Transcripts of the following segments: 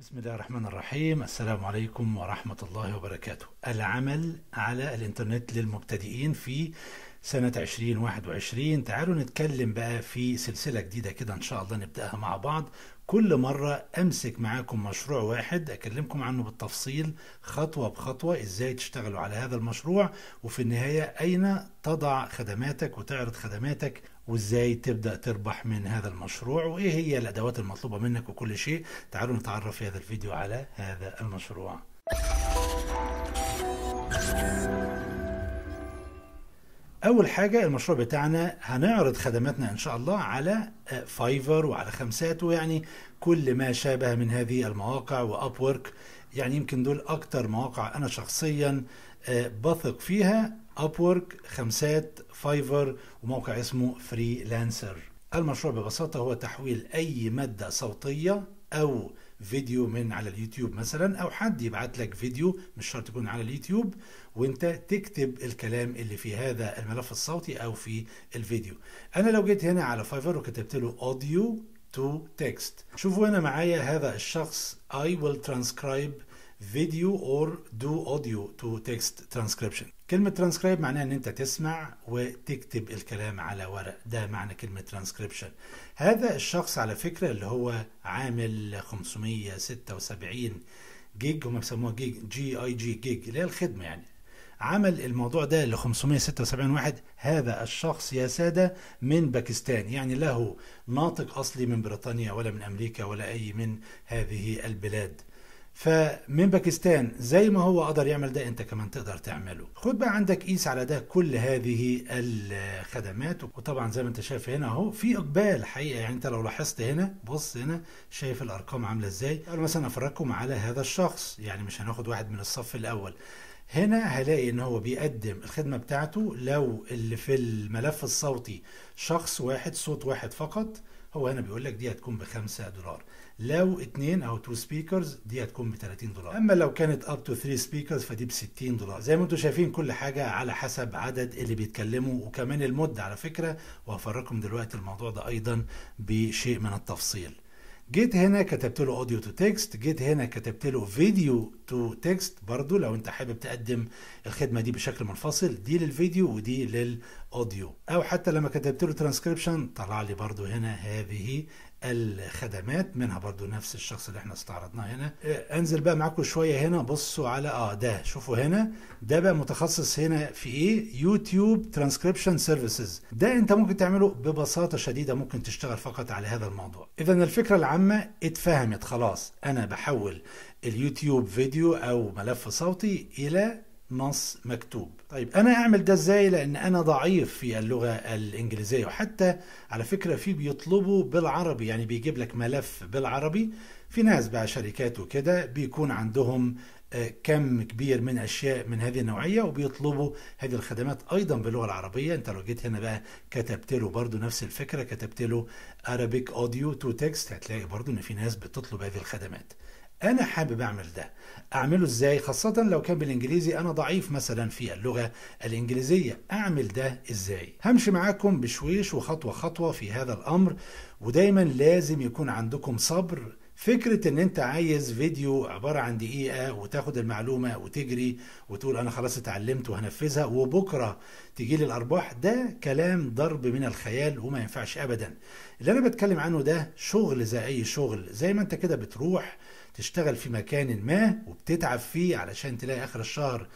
بسم الله الرحمن الرحيم السلام عليكم ورحمة الله وبركاته العمل على الانترنت للمبتدئين في سنة 2021 تعالوا نتكلم بقى في سلسلة جديدة كده إن شاء الله نبدأها مع بعض كل مرة أمسك معاكم مشروع واحد أكلمكم عنه بالتفصيل خطوة بخطوة إزاي تشتغلوا على هذا المشروع وفي النهاية أين تضع خدماتك وتعرض خدماتك وازاي تبدا تربح من هذا المشروع وايه هي الادوات المطلوبه منك وكل شيء تعالوا نتعرف في هذا الفيديو على هذا المشروع اول حاجه المشروع بتاعنا هنعرض خدماتنا ان شاء الله على آه، فايفر وعلى خمسات ويعني كل ما شابه من هذه المواقع واب يعني يمكن دول اكتر مواقع انا شخصيا آه، بثق فيها ابورك خمسات فايفر وموقع اسمه فريلانسر المشروع ببساطة هو تحويل أي مادة صوتية أو فيديو من على اليوتيوب مثلا أو حد يبعت لك فيديو مش شرط يكون على اليوتيوب وأنت تكتب الكلام اللي في هذا الملف الصوتي أو في الفيديو أنا لو جيت هنا على فايفر وكتبت له أوديو تو تكست شوفوا هنا معايا هذا الشخص I will transcribe video or do audio to text transcription كلمة ترانسكرايب معناها ان انت تسمع وتكتب الكلام على ورق ده معنى كلمة ترانسكريبشن هذا الشخص على فكرة اللي هو عامل 576 جيج هم بيسموها جيج جي اي جي جيج اللي هي الخدمة يعني عمل الموضوع ده ل 576 واحد هذا الشخص يا سادة من باكستان يعني له ناطق أصلي من بريطانيا ولا من أمريكا ولا أي من هذه البلاد فمن باكستان زي ما هو قدر يعمل ده انت كمان تقدر تعمله خد بقى عندك قيس على ده كل هذه الخدمات وطبعا زي ما انت شايف هنا اهو في اقبال حقيقه يعني انت لو لاحظت هنا بص هنا شايف الارقام عامله ازاي انا مثلا افرجكم على هذا الشخص يعني مش هناخد واحد من الصف الاول هنا هلاقي ان هو بيقدم الخدمة بتاعته لو اللي في الملف الصوتي شخص واحد صوت واحد فقط هو هنا بيقول لك دي هتكون ب 5 دولار لو اثنين او 2 سبيكرز دي هتكون ب 30 دولار اما لو كانت اب تو 3 سبيكرز فدي ب 60 دولار زي ما انتم شايفين كل حاجه على حسب عدد اللي بيتكلموا وكمان المده على فكره وهفرجكم دلوقتي الموضوع ده ايضا بشيء من التفصيل جيت هنا كتبت له اوديو تو تكست جيت هنا كتبت له فيديو تو تكست برضو لو انت حابب تقدم الخدمه دي بشكل منفصل دي للفيديو ودي للاوديو او حتى لما كتبت له ترانسكريبشن طلع لي برضو هنا هذه الخدمات منها برضو نفس الشخص اللي احنا استعرضناه هنا انزل بقى معاكم شويه هنا بصوا على اه ده شوفوا هنا ده بقى متخصص هنا في ايه يوتيوب ترانسكريبشن سيرفيسز ده انت ممكن تعمله ببساطه شديده ممكن تشتغل فقط على هذا الموضوع اذا الفكره العامه اتفهمت خلاص انا بحول اليوتيوب فيديو او ملف صوتي الى نص مكتوب طيب انا اعمل ده ازاي لان انا ضعيف في اللغه الانجليزيه وحتى على فكره في بيطلبوا بالعربي يعني بيجيب لك ملف بالعربي في ناس بقى شركات وكده بيكون عندهم آه، كم كبير من اشياء من هذه النوعيه وبيطلبوا هذه الخدمات ايضا باللغه العربيه انت لو جيت هنا بقى كتبت له برضه نفس الفكره كتبت له Arabic اوديو تو تكست هتلاقي برضه ان في ناس بتطلب هذه الخدمات انا حابب اعمل ده اعمله ازاي خاصة لو كان بالانجليزي انا ضعيف مثلا في اللغة الانجليزية اعمل ده ازاي همشي معاكم بشويش وخطوة خطوة في هذا الامر ودايما لازم يكون عندكم صبر فكرة ان انت عايز فيديو عبارة عن دقيقة وتاخد المعلومة وتجري وتقول انا خلاص اتعلمت وهنفذها وبكرة تجي لي الارباح ده كلام ضرب من الخيال وما ينفعش ابدا اللي انا بتكلم عنه ده شغل زي اي شغل زي ما انت كده بتروح تشتغل في مكان ما وبتتعب فيه علشان تلاقي اخر الشهر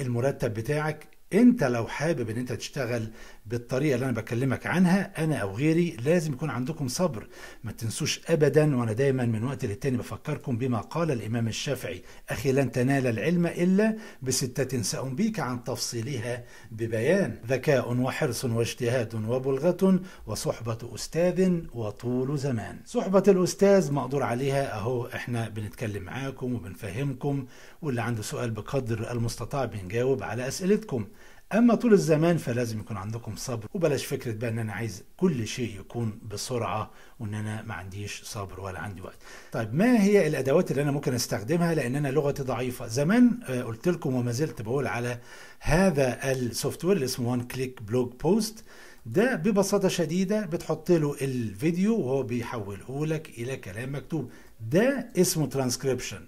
المرتب بتاعك انت لو حابب ان انت تشتغل بالطريقه اللي انا بكلمك عنها انا او غيري لازم يكون عندكم صبر ما تنسوش ابدا وانا دايما من وقت للتاني بفكركم بما قال الامام الشافعي اخي لن تنال العلم الا بستة سانبيك عن تفصيلها ببيان ذكاء وحرص واجتهاد وبلغة وصحبة استاذ وطول زمان صحبة الاستاذ مقدور عليها اهو احنا بنتكلم معاكم وبنفهمكم واللي عنده سؤال بقدر المستطاع بنجاوب على اسئلتكم اما طول الزمان فلازم يكون عندكم صبر وبلاش فكره بقى ان انا عايز كل شيء يكون بسرعه وان انا ما عنديش صبر ولا عندي وقت طيب ما هي الادوات اللي انا ممكن استخدمها لان انا لغتي ضعيفه زمان آه، قلت لكم وما زلت بقول على هذا السوفت وير اللي اسمه وان كليك بلوج بوست ده ببساطه شديده بتحط له الفيديو وهو بيحوله لك الى كلام مكتوب ده اسمه ترانسكريبشن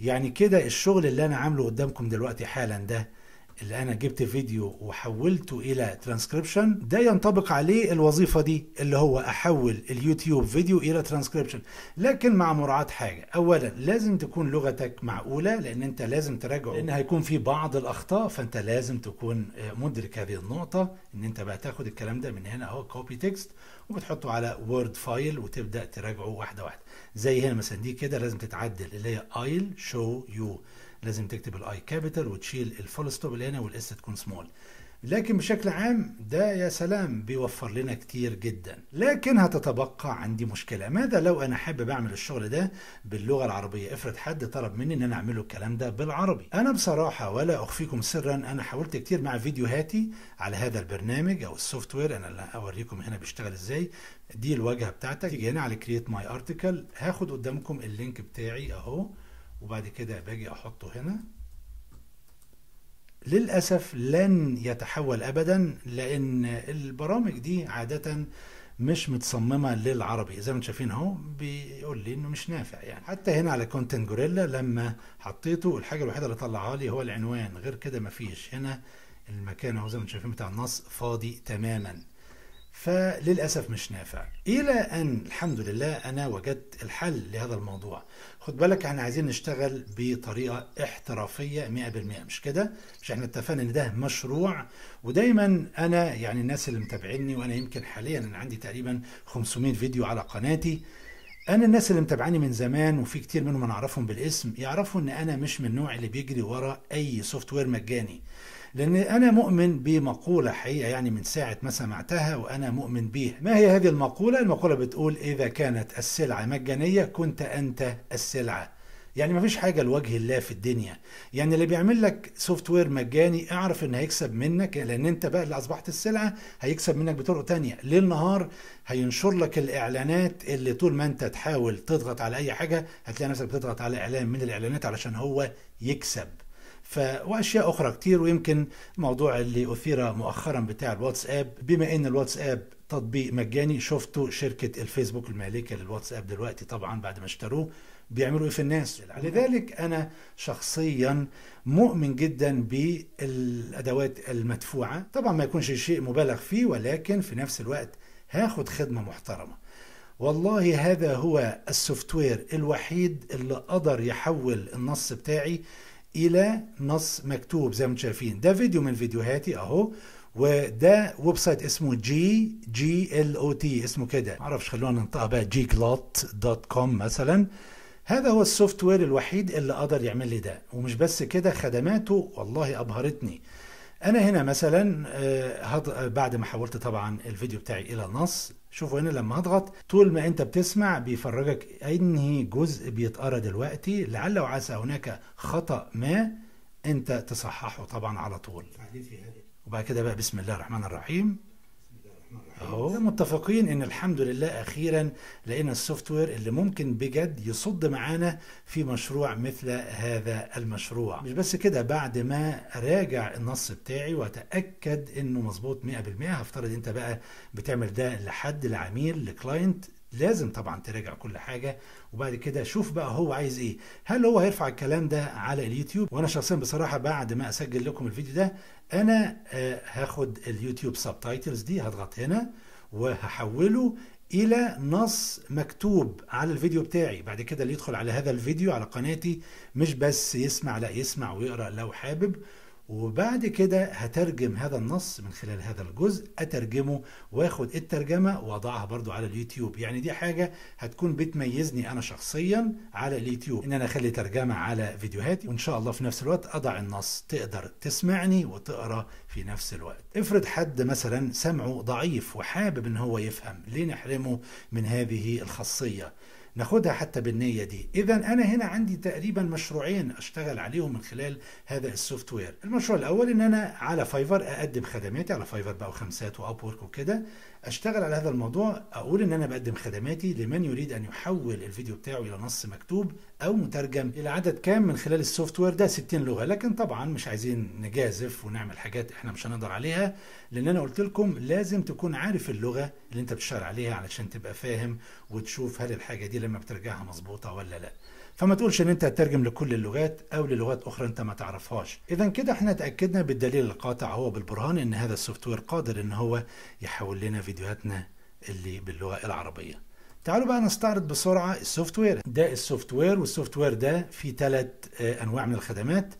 يعني كده الشغل اللي انا عامله قدامكم دلوقتي حالا ده اللي انا جبت فيديو وحولته الى ترانسكريبشن ده ينطبق عليه الوظيفه دي اللي هو احول اليوتيوب فيديو الى ترانسكريبشن لكن مع مراعاه حاجه اولا لازم تكون لغتك معقوله لان انت لازم تراجعه لان هيكون في بعض الاخطاء فانت لازم تكون آه، مدرك هذه النقطه ان انت بقى تاخد الكلام ده من هنا اهو كوبي تكست وبتحطه على وورد فايل وتبدا تراجعه واحده واحده زي هنا مثلا دي كده لازم تتعدل اللي هي ايل شو يو لازم تكتب الاي كابيتال وتشيل الفول ستوب اللي هنا والاس تكون سمول لكن بشكل عام ده يا سلام بيوفر لنا كتير جدا لكن هتتبقى عندي مشكله ماذا لو انا حابب اعمل الشغل ده باللغه العربيه افرض حد طلب مني ان انا اعمله الكلام ده بالعربي انا بصراحه ولا اخفيكم سرا انا حاولت كتير مع فيديوهاتي على هذا البرنامج او السوفت وير انا اللي اوريكم هنا بيشتغل ازاي دي الواجهه بتاعتك تيجي هنا على كرييت ماي ارتكل هاخد قدامكم اللينك بتاعي اهو وبعد كده باجي احطه هنا للأسف لن يتحول أبدا لأن البرامج دي عادة مش متصممة للعربي زي ما انتم شايفين اهو بيقول لي انه مش نافع يعني حتى هنا على كونتنت جوريلا لما حطيته الحاجة الوحيدة اللي طلعها لي هو العنوان غير كده مفيش هنا المكان اهو زي ما انتم شايفين بتاع النص فاضي تماما فللأسف مش نافع إلى أن الحمد لله أنا وجدت الحل لهذا الموضوع خد بالك احنا عايزين نشتغل بطريقة احترافية 100% مش كده مش احنا اتفقنا ان ده مشروع ودايما انا يعني الناس اللي متابعيني وانا يمكن حاليا انا عندي تقريبا 500 فيديو على قناتي انا الناس اللي متابعاني من زمان وفي كتير منهم انا اعرفهم بالاسم يعرفوا ان انا مش من النوع اللي بيجري ورا اي سوفت وير مجاني لان انا مؤمن بمقوله حقيقه يعني من ساعه ما سمعتها وانا مؤمن بيها ما هي هذه المقوله المقوله بتقول اذا كانت السلعه مجانيه كنت انت السلعه يعني مفيش حاجة لوجه الله في الدنيا يعني اللي بيعمل لك سوفت وير مجاني اعرف ان هيكسب منك لان انت بقى اللي اصبحت السلعة هيكسب منك بطرق تانية ليل نهار هينشر لك الاعلانات اللي طول ما انت تحاول تضغط على اي حاجة هتلاقي نفسك بتضغط على اعلان من الاعلانات علشان هو يكسب ف واشياء اخرى كتير ويمكن موضوع اللي اثير مؤخرا بتاع الواتساب بما ان الواتساب تطبيق مجاني شفته شركه الفيسبوك المالكه للواتساب دلوقتي طبعا بعد ما اشتروه بيعملوا ايه في الناس لذلك انا شخصيا مؤمن جدا بالادوات المدفوعه طبعا ما يكونش شيء مبالغ فيه ولكن في نفس الوقت هاخد خدمه محترمه والله هذا هو السوفت وير الوحيد اللي قدر يحول النص بتاعي الى نص مكتوب زي ما انتم شايفين ده فيديو من فيديوهاتي اهو وده ويب سايت اسمه جي جي ال او تي اسمه كده معرفش خلونا ننطقها بقى جي كلوت دوت كوم مثلا هذا هو السوفت وير الوحيد اللي قدر يعمل لي ده ومش بس كده خدماته والله ابهرتني انا هنا مثلا آه، آه، بعد ما حولت طبعا الفيديو بتاعي الى نص شوفوا هنا لما اضغط طول ما انت بتسمع بيفرجك انهي جزء بيتقرا دلوقتي لعل وعسى هناك خطا ما انت تصححه طبعا على طول وبعد كده بقى بسم الله الرحمن الرحيم اهو متفقين ان الحمد لله اخيرا لقينا السوفت وير اللي ممكن بجد يصد معانا في مشروع مثل هذا المشروع مش بس كده بعد ما راجع النص بتاعي واتاكد انه مظبوط 100% هفترض انت بقى بتعمل ده لحد لعميل لكلاينت لازم طبعا تراجع كل حاجه وبعد كده شوف بقى هو عايز ايه هل هو هيرفع الكلام ده على اليوتيوب وانا شخصيا بصراحه بعد ما اسجل لكم الفيديو ده انا آه، هاخد اليوتيوب سبتايتلز دي هضغط هنا وهحوله الى نص مكتوب على الفيديو بتاعي بعد كده اللي يدخل على هذا الفيديو على قناتي مش بس يسمع لا يسمع ويقرا لو حابب وبعد كده هترجم هذا النص من خلال هذا الجزء اترجمه واخد الترجمه واضعها برضو على اليوتيوب يعني دي حاجه هتكون بتميزني انا شخصيا على اليوتيوب ان انا اخلي ترجمه على فيديوهاتي وان شاء الله في نفس الوقت اضع النص تقدر تسمعني وتقرا في نفس الوقت افرض حد مثلا سمعه ضعيف وحابب ان هو يفهم ليه نحرمه من هذه الخاصيه ناخدها حتى بالنية دي إذا أنا هنا عندي تقريبا مشروعين أشتغل عليهم من خلال هذا السوفت وير المشروع الأول إن أنا على فايفر أقدم خدماتي على فايفر بقى وخمسات وأب وكده اشتغل على هذا الموضوع اقول ان انا بقدم خدماتي لمن يريد ان يحول الفيديو بتاعه الى نص مكتوب او مترجم الى عدد كام من خلال السوفت وير ده 60 لغه لكن طبعا مش عايزين نجازف ونعمل حاجات احنا مش هنقدر عليها لان انا قلت لكم لازم تكون عارف اللغه اللي انت بتشتغل عليها علشان تبقى فاهم وتشوف هل الحاجه دي لما بترجعها مظبوطه ولا لا فما تقولش ان انت هترجم لكل اللغات او للغات اخرى انت ما تعرفهاش اذا كده احنا اتاكدنا بالدليل القاطع هو بالبرهان ان هذا السوفت وير قادر ان هو يحول لنا فيديو فيديوهاتنا اللي باللغة العربية تعالوا بقى نستعرض بسرعة السوفت وير ده السوفت وير والسوفت وير ده فيه ثلاث آه، أنواع من الخدمات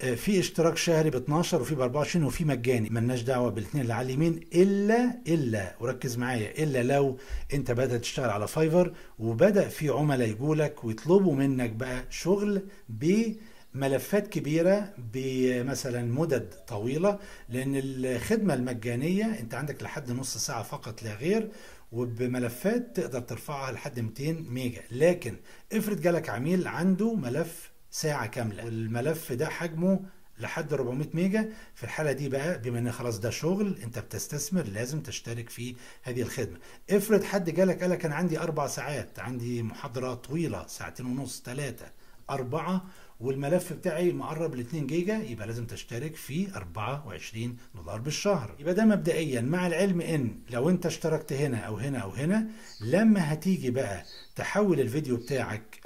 آه، في اشتراك شهري ب 12 وفي ب 24 وفي مجاني ملناش دعوه بالاثنين اللي على اليمين الا الا وركز معايا الا لو انت بدات تشتغل على فايفر وبدا في عملاء يجوا لك ويطلبوا منك بقى شغل ب ملفات كبيرة بمثلا مدد طويلة لأن الخدمة المجانية أنت عندك لحد نص ساعة فقط لا غير وبملفات تقدر ترفعها لحد 200 ميجا لكن افرض جالك عميل عنده ملف ساعة كاملة الملف ده حجمه لحد 400 ميجا في الحالة دي بقى بما ان خلاص ده شغل انت بتستثمر لازم تشترك في هذه الخدمة افرض حد جالك قالك انا عندي اربع ساعات عندي محاضرة طويلة ساعتين ونص ثلاثة أربعة والملف بتاعي مقرب ل 2 جيجا يبقى لازم تشترك في 24 دولار بالشهر يبقى ده مبدئيا مع العلم ان لو انت اشتركت هنا او هنا او هنا لما هتيجي بقى تحول الفيديو بتاعك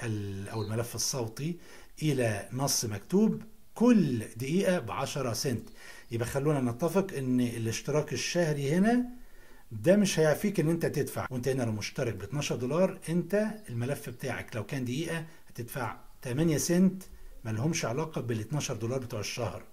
او الملف الصوتي الى نص مكتوب كل دقيقة ب 10 سنت يبقى خلونا نتفق ان الاشتراك الشهري هنا ده مش هيعفيك ان انت تدفع وانت هنا لو مشترك ب 12 دولار انت الملف بتاعك لو كان دقيقة هتدفع 8 سنت ما علاقه بال 12 دولار بتوع الشهر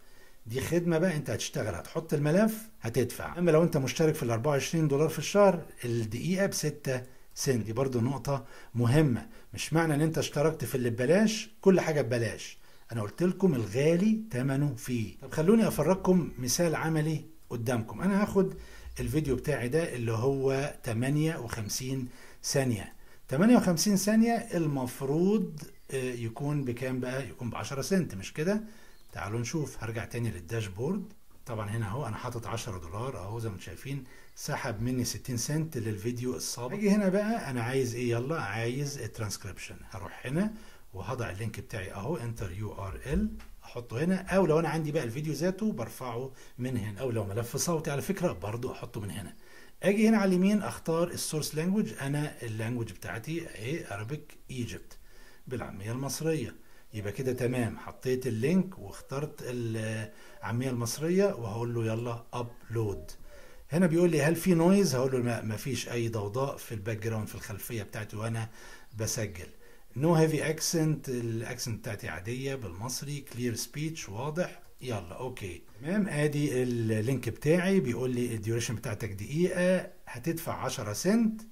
دي خدمه بقى انت هتشتغل هتحط الملف هتدفع اما لو انت مشترك في ال 24 دولار في الشهر الدقيقه ب 6 سنت دي برضو نقطه مهمه مش معنى ان انت اشتركت في اللي ببلاش كل حاجه ببلاش انا قلت لكم الغالي ثمنه فيه طب خلوني افرجكم مثال عملي قدامكم انا هاخد الفيديو بتاعي ده اللي هو 58 ثانيه 58 ثانيه المفروض يكون بكام بقى يكون ب 10 سنت مش كده تعالوا نشوف هرجع تاني للداشبورد طبعا هنا اهو انا حاطط 10 دولار اهو زي ما انتم شايفين سحب مني 60 سنت للفيديو السابق اجي هنا بقى انا عايز ايه يلا عايز الترانسكريبشن هروح هنا وهضع اللينك بتاعي اهو انتر يو ار ال احطه هنا او لو انا عندي بقى الفيديو ذاته برفعه من هنا او لو ملف صوتي على فكره برضو احطه من هنا اجي هنا على اليمين اختار السورس لانجوج انا اللانجوج بتاعتي ايه Arabic ايجيبت بالعامية المصرية يبقى كده تمام حطيت اللينك واخترت العامية المصرية وهقول له يلا ابلود هنا بيقول لي هل في نويز هقول له ما فيش اي ضوضاء في الباك جراوند في الخلفية بتاعتي وانا بسجل نو هيفي اكسنت الاكسنت بتاعتي عادية بالمصري كلير سبيتش واضح يلا اوكي تمام ادي اللينك بتاعي بيقول لي الديوريشن بتاعتك دقيقة هتدفع 10 سنت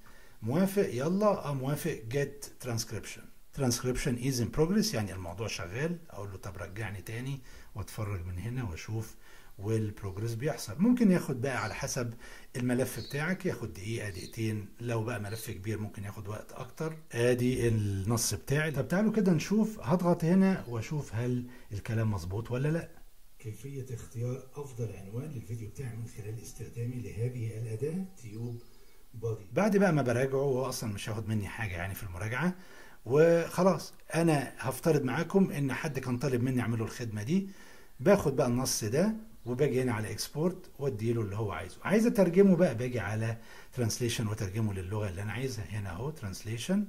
موافق يلا اه موافق جيت ترانسكريبشن ترانسكريبشن از ان بروجريس يعني الموضوع شغال اقول له طب رجعني تاني واتفرج من هنا واشوف والبروجريس بيحصل ممكن ياخد بقى على حسب الملف بتاعك ياخد دقيقه دقيقتين لو بقى ملف كبير ممكن ياخد وقت اكتر ادي النص بتاعي طب تعالوا كده نشوف هضغط هنا واشوف هل الكلام مظبوط ولا لا كيفيه اختيار افضل عنوان للفيديو بتاعي من خلال استخدامي لهذه الاداه تيوب بادي بعد بقى ما براجعه هو اصلا مش هياخد مني حاجه يعني في المراجعه وخلاص انا هفترض معاكم ان حد كان طالب مني اعمل له الخدمه دي باخد بقى النص ده وباجي هنا على اكسبورت وادي له اللي هو عايزه عايز اترجمه بقى باجي على ترانسليشن وترجمه للغه اللي انا عايزها هنا اهو ترانسليشن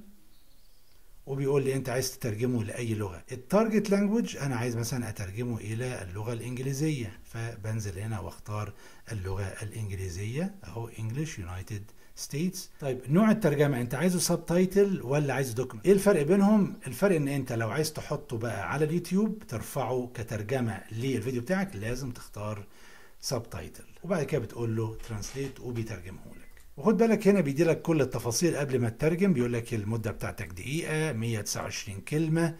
وبيقول لي انت عايز تترجمه لاي لغه التارجت لانجوج انا عايز مثلا اترجمه الى اللغه الانجليزيه فبنزل هنا واختار اللغه الانجليزيه اهو انجلش يونايتد ستيتس طيب نوع الترجمه انت عايزه سب تايتل ولا عايز دوكمنت ايه الفرق بينهم الفرق ان انت لو عايز تحطه بقى على اليوتيوب ترفعه كترجمه للفيديو بتاعك لازم تختار سب تايتل وبعد كده بتقول له ترانسليت وبيترجمه لك وخد بالك هنا بيدي لك كل التفاصيل قبل ما تترجم بيقول لك المده بتاعتك دقيقه 129 كلمه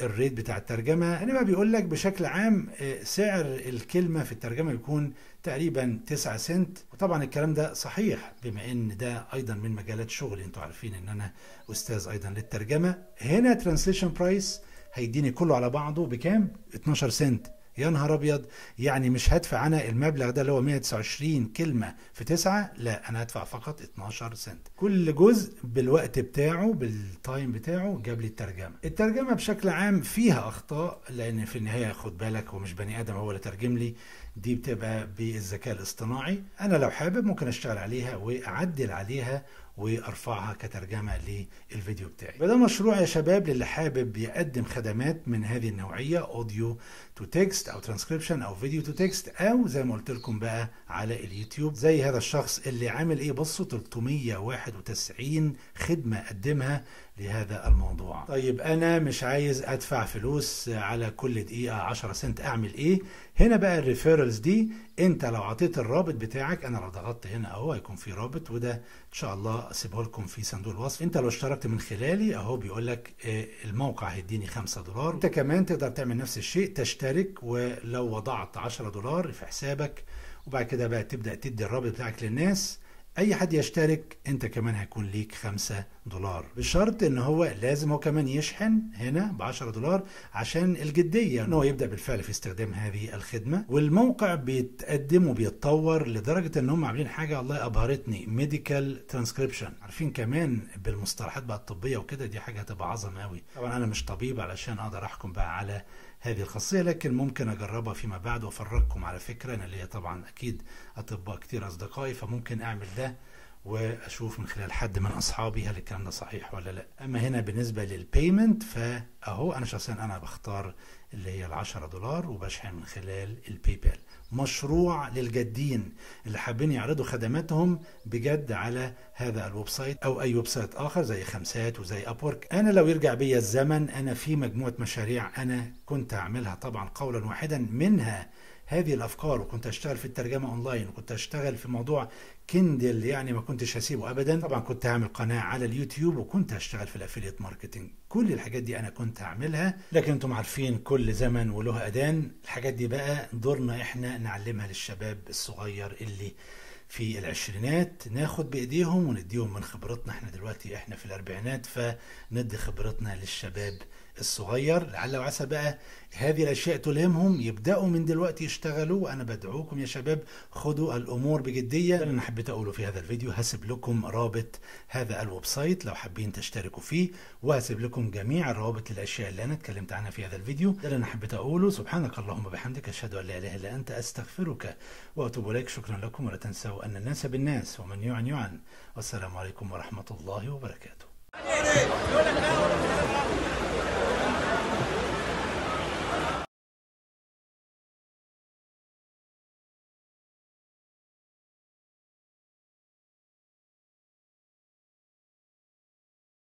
الريت بتاع الترجمة إنما بيقول لك بشكل عام آه، سعر الكلمة في الترجمة يكون تقريبا 9 سنت وطبعا الكلام ده صحيح بما إن ده أيضا من مجالات شغلي أنتوا عارفين إن أنا أستاذ أيضا للترجمة هنا ترانسليشن برايس هيديني كله على بعضه بكام؟ 12 سنت يا نهار ابيض يعني مش هدفع انا المبلغ ده اللي هو 129 كلمه في تسعه لا انا هدفع فقط 12 سنت كل جزء بالوقت بتاعه بالتايم بتاعه جاب لي الترجمه الترجمه بشكل عام فيها اخطاء لان في النهايه خد بالك هو مش بني ادم هو اللي ترجم لي دي بتبقى بالذكاء الاصطناعي انا لو حابب ممكن اشتغل عليها واعدل عليها وارفعها كترجمه للفيديو بتاعي ده مشروع يا شباب للي حابب يقدم خدمات من هذه النوعيه اوديو تو تكست او ترانسكريبشن او فيديو تو تكست او زي ما قلت لكم بقى على اليوتيوب زي هذا الشخص اللي عامل ايه بصوا 391 خدمه قدمها لهذا الموضوع طيب أنا مش عايز أدفع فلوس على كل دقيقة 10 سنت أعمل إيه هنا بقى الريفيرلز دي أنت لو عطيت الرابط بتاعك أنا لو ضغطت هنا أهو هيكون في رابط وده إن شاء الله أسيبه لكم في صندوق الوصف أنت لو اشتركت من خلالي أهو بيقول لك آه، الموقع هيديني 5 دولار أنت كمان تقدر تعمل نفس الشيء تشترك ولو وضعت 10 دولار في حسابك وبعد كده بقى تبدأ تدي الرابط بتاعك للناس اي حد يشترك انت كمان هيكون ليك 5 دولار بشرط ان هو لازم هو كمان يشحن هنا ب 10 دولار عشان الجديه ان هو يبدا بالفعل في استخدام هذه الخدمه والموقع بيتقدم وبيتطور لدرجه ان هم عاملين حاجه والله ابهرتني ميديكال ترانسكريبشن عارفين كمان بالمصطلحات بقى الطبيه وكده دي حاجه هتبقى عظمه قوي طبعا انا مش طبيب علشان اقدر احكم بقى على هذه الخاصية لكن ممكن أجربها فيما بعد وأفرجكم على فكرة أنا ليا طبعا أكيد أطباء كتير أصدقائي فممكن أعمل ده واشوف من خلال حد من اصحابي هل الكلام ده صحيح ولا لا اما هنا بالنسبه للبيمنت فاهو انا شخصيا انا بختار اللي هي ال10 دولار وبشحن من خلال الباي بال مشروع للجادين اللي حابين يعرضوا خدماتهم بجد على هذا الويب سايت او اي ويب سايت اخر زي خمسات وزي ابورك انا لو يرجع بيا الزمن انا في مجموعه مشاريع انا كنت اعملها طبعا قولا واحدا منها هذه الافكار وكنت اشتغل في الترجمه اونلاين وكنت اشتغل في موضوع كندل يعني ما كنتش هسيبه ابدا طبعا كنت هعمل قناه على اليوتيوب وكنت هشتغل في الافيليت ماركتنج كل الحاجات دي انا كنت هعملها لكن انتم عارفين كل زمن وله ادان الحاجات دي بقى دورنا احنا نعلمها للشباب الصغير اللي في العشرينات ناخد بايديهم ونديهم من خبرتنا احنا دلوقتي احنا في الاربعينات فندي خبرتنا للشباب الصغير لعل وعسى بقى هذه الاشياء تلهمهم يبداوا من دلوقتي يشتغلوا وانا بدعوكم يا شباب خدوا الامور بجديه اللي انا حبيت اقوله في هذا الفيديو هسيب لكم رابط هذا الويب سايت لو حابين تشتركوا فيه وهسيب لكم جميع الروابط للاشياء اللي انا اتكلمت عنها في هذا الفيديو ده اللي انا حبيت اقوله سبحانك اللهم وبحمدك اشهد ان لا اله الا انت استغفرك واتوب اليك شكرا لكم ولا تنسوا ان الناس بالناس ومن يعن يعن والسلام عليكم ورحمه الله وبركاته